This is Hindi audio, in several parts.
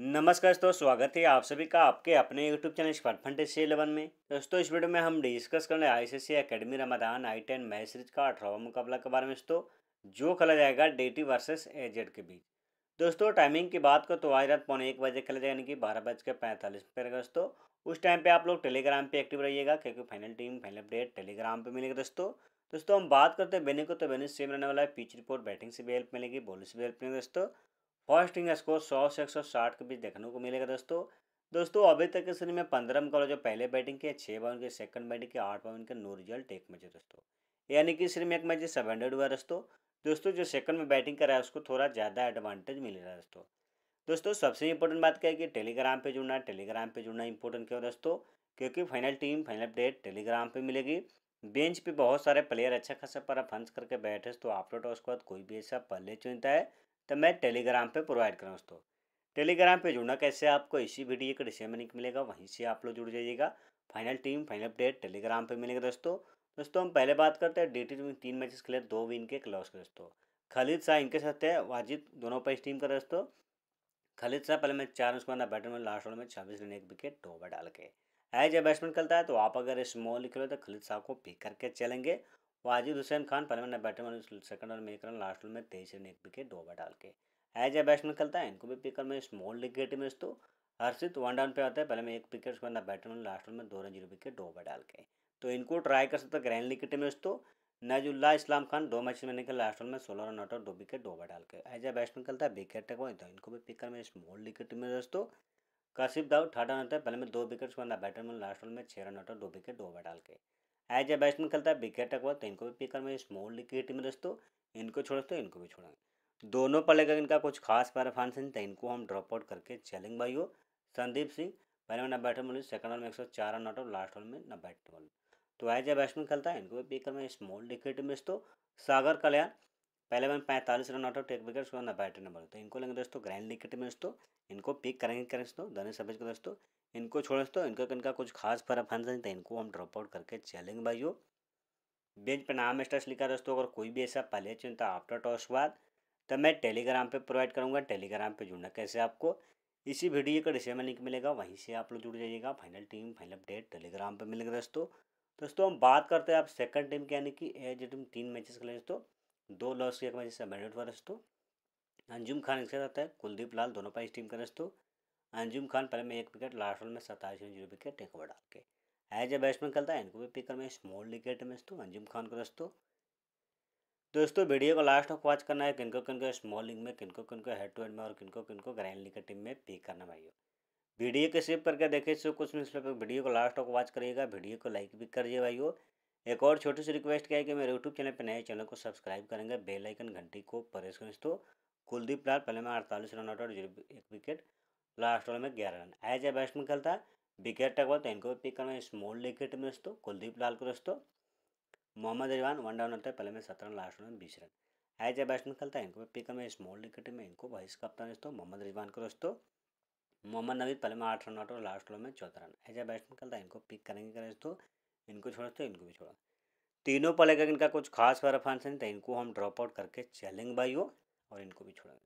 नमस्कार दोस्तों स्वागत है आप सभी का आपके अपने YouTube channel smart fantasy eleven में दोस्तों इस वीडियो में हम डिस्कस कर रहे हैं I academy Ramadan I ten match series का अठारहवा मुकाबला के बारे में दोस्तों जो खेला जाएगा डेटी वर्सेस एजेड के बीच दोस्तों टाइमिंग की बात करो तो आज रात पौने एक बजे खेला जाएगा यानी कि बारह बज के पैंतालीस मिनट रहेगा दोस्तों उस टाइम पर आप लोग टेलीग्राम पर एक्टिव रहिएगा क्योंकि final team final update Telegram पर मिलेगा दोस्तों दोस्तों हम बात करते हैं बेनी को तो बेनी सेम रहने वाला है पिच रिपोर्ट बैटिंग से भी हेल्प मिलेगी बॉलिंग से भी हेल्प मिलेगी दोस्तों फर्स्ट इंग स्कोर सौ से एक सौ साठ के बीच देखने को मिलेगा दोस्तों दोस्तों अभी तक के सीरीज में पंद्रह मुकाबले जो पहले बैटिंग किए छः बावन के सेकंड बैटिंग के आठ बावन के नो रिजल्ट एक मैच है दोस्तों यानी कि सीरीज में एक मैच सेवन हंड्रेड हुआ दोस्तों दोस्तों जो सेकंड में बैटिंग करा है उसको थोड़ा ज़्यादा एडवांटेज मिल रहा है दोस्तों दोस्तों सबसे इंपॉर्टेंट बात क्या है कि टेलीग्राम पर जुड़ना टेलीग्राम पर जुड़ना इंपॉर्टेंट क्यों दोस्तों क्योंकि final team final update Telegram पर मिलेगी बेंच पे बहुत सारे प्लेयर अच्छा खासा पर फंस करके बैठे तो आप लोग उसके बाद कोई भी ऐसा पहले चुनता है तो मैं टेलीग्राम पे प्रोवाइड करूँ दोस्तों टेलीग्राम पे जुड़ना कैसे आपको इसी वीडियो के डिस्क्रिप्शन में लिंक मिलेगा वहीं से आप लोग जुड़ जाइएगा final team final update Telegram पे मिलेगा दोस्तों दोस्तों हम पहले बात करते हैं डी टी में तीन मैचेस खेले दो विन के क्लॉस के दोस्तों खालिद शाह इनके साथ है वाजिद दोनों पर इस टीम का दोस्तों खालिद शाह पहले मैच चार उसके बाद बैटर में लास्ट ओवर में छब्बीस रन एक विकेट दो डाल के एज ए बैट्समैन खेलता है तो आप अगर स्मॉल खेलो तो खालिद शाह को पिक करके चलेंगे वाजिद हुसैन खान पहले मैंने बैटर में सेकंड और मेक रन लास्ट में तेईस रन एक विकेट दो ओवर डाल के एज ए बैट्समैन खेलता है इनको भी पिकर में स्मॉल लीग के टीम में तो हर्षित वन डाउन पे आता है पहले में एक विकेट उसके बाद बैटिंग में लास्ट में दो रन जीरो विकेट दो ओवर डाल के तो इनको ट्राई कर सकता ग्रैंड लीग की टीम में तो नजुल्ला इस्लाम खान दो मैच में निकल लास्ट में सोलह रन आउट और दो विकेट दो ओवर डाल के एज ए बैट्समैन खेलता है विकेट टेक तो इनको भी पिकर में स्मॉल लीग की टीम में दोस्तों काशिफ दाऊद थर्ड रन होता है पहले में दो विकेट उसके बाद बैटर में लास्ट में छः रन आउट और दो विकेट दो ओवर डाल के एज ए बैट्समैन खेलता है विकेट रखवा तो इनको भी पिक करना स्मॉल लीग की टीम में दोस्तों इनको छोड़ दो तो इनको भी छोड़ेंगे दोनों पर लेकर इनका कुछ खास परफॉर्मेंस नहीं था इनको हम ड्रॉप आउट करके चलेंगे भाई हो संदीप सिंह पहले में नब्बे अठारह मिली सेकंड ओवर में एक सौ चार रन आउट और लास्ट ओवर में नब्बे अठारह तो एज ए बैट्समैन खेलता है इनको भी पिक करना स्मॉल लीग की टीम में दोस्तों सागर कल्याण पहले मैंने पैंतालीस run out of take wicket उसके बाद बैटर नंबर तो इनको लेंगे दोस्तों ग्रैंड विकेट में दोस्तों इनको पिक करेंगे करें दोस्तों धनी सब को दोस्तों इनको छोड़ दोस्तों इनको इनका कुछ खास परफॉर्मेंस नहीं था इनको हम ड्रॉप आउट करके चलेंगे भाइयों बेंच पर नाम स्टर्स लिखा दोस्तों अगर कोई भी ऐसा पहले चुनता आफ्टर टॉस बाद तो मैं टेलीग्राम पर प्रोवाइड करूँगा टेलीग्राम पर जुड़ना कैसे आपको इसी वीडियो का डिस्क्रिप्शन लिंक मिलेगा वहीं से आप लोग जुड़ जाइएगा final team final update Telegram पर मिलेगा दोस्तों दोस्तों हम बात करते हैं आप सेकंड टीम के यानी कि एज टीम तीन मैचेस खेले दोस्तों दो लॉस के जैसे मेहनत वाला तो अंजुम खान इसके साथ है कुलदीप लाल दोनों इस टीम का रस्तो अंजुम खान पहले में एक विकेट लास्ट ओवर में सत्ताईस रन जीरो विकेट एक ओवर डाल के एज ए बैट्समैन खेलता है इनको भी पिकर में स्मॉल विकेट में दोस्तों अंजुम खान को दोस्तों दोस्तों वीडियो को लास्ट तक वॉच करना है किनको किनको स्मॉल लिंग में किनको किनको हेड टू हेड में और किनको किनको ग्रैंड लीग टीम में पिक करना भाई वीडियो के सेव करके देखे इससे कुछ मिनट वीडियो को लास्ट तक वॉच करिएगा वीडियो को लाइक भी करिए भाई एक और छोटी सी रिक्वेस्ट क्या है कि मेरे यूट्यूब चैनल पर नए चैनल को सब्सक्राइब करेंगे बेल आइकन घंटी को प्रेस करें तो कुलदीप लाल पहले में अड़तालीस रन आउट और जीरो एक विकेट लास्ट ओवर में ग्यारह रन एज ए बैट्समैन खेलता है विकेट टक तो इनको भी पिक करना है स्मॉल विकेट में दोस्तों कुलदीप लाल को दोस्तों मोहम्मद रिवान वन डाउन होता है पहले में सत्रह रन लास्ट ओवर में बीस रन एज ए बैट्समैन खेलता है इनको भी पिक करना है स्मॉल विकेट में इनको वाइस कप्तान दोस्तों मोहम्मद रिजवान को दोस्तों मोहम्मद नवीद पहले में आठ रन आउट और लास्ट ओवर में चौदह रन एज ए बैट्समैन खेलता है इनको पिक करेंगे दोस्तों इनको छोड़ तो इनको भी छोड़ा तीनों पर लेकर इनका कुछ खास परफॉर्मेंस नहीं था इनको हम ड्रॉप आउट करके चलेंगे भाई हो और इनको भी छोड़ेंगे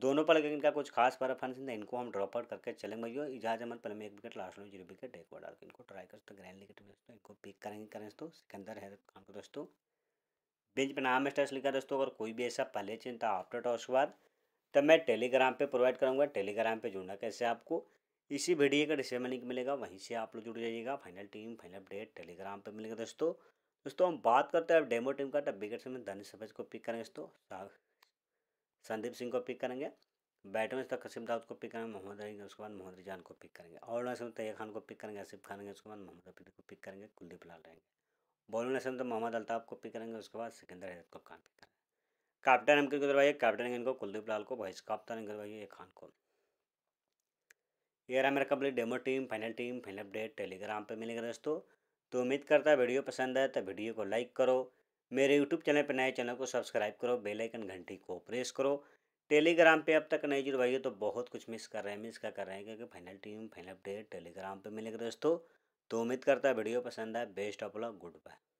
दोनों पर लेकर इनका कुछ खास परफॉर्मेंस नहीं था इनको हम ड्रॉप आउट करके चलेंगे भाई हो इजाज अहमद पहले में एक विकेट लास्ट में जीरो विकेट एक बार डाल के इनको ट्राई कर तो ग्रैंड विकेट दोस्तों इनको पिक करेंगे करें दोस्तों सिकंदर हैदर खान को दोस्तों बेंच पर नाम स्टेस लिखा दोस्तों अगर कोई भी ऐसा पहले चिंता आफ्टर टॉस के बाद तब मैं टेलीग्राम पर प्रोवाइड करूँगा टेलीग्राम पर जुड़ना कैसे आपको इसी वीडियो का डिस्प्ले में लिंक मिलेगा वहीं से आप लोग जुड़ जाइएगा final team final update Telegram पर मिलेगा दोस्तों दोस्तों हम बात करते हैं अब डेमो टीम का तब विकेट में धनी सफेज को पिक करेंगे दोस्तों संदीप सिंह को पिक करेंगे बैट में तकसीम दाऊद को पिक करेंगे मोहम्मद अली उसके बाद मोहम्मद रिजान को पिक करेंगे और समझते तैयार खान को पिक करेंगे आसिफ खान उसके बाद मोहम्मद रफी को पिक करेंगे कुलदीप लाल रहेंगे बॉलिंग ने तो मोहम्मद अल्ताफ को पिक करेंगे उसके बाद सिकंदर हैदर को खान पिक करेंगे कैप्टन एम के करवाइए कैप्टन इनको कुलदीप लाल को वाइस कप्तान करवाइए खान को ये रहा मेरा demo team final team final update Telegram पर मिलेगा दोस्तों तो उम्मीद करता है वीडियो पसंद है तो वीडियो को लाइक करो मेरे यूट्यूब चैनल पर नए चैनल को सब्सक्राइब करो बेल आइकन घंटी को प्रेस करो टेलीग्राम पे अब तक नहीं जुड़ भाई तो बहुत कुछ मिस कर रहे हैं मिस क्या कर रहे हैं क्योंकि final team final update Telegram पे मिलेगा दोस्तों तो उम्मीद करता है वीडियो पसंद है best of luck good bye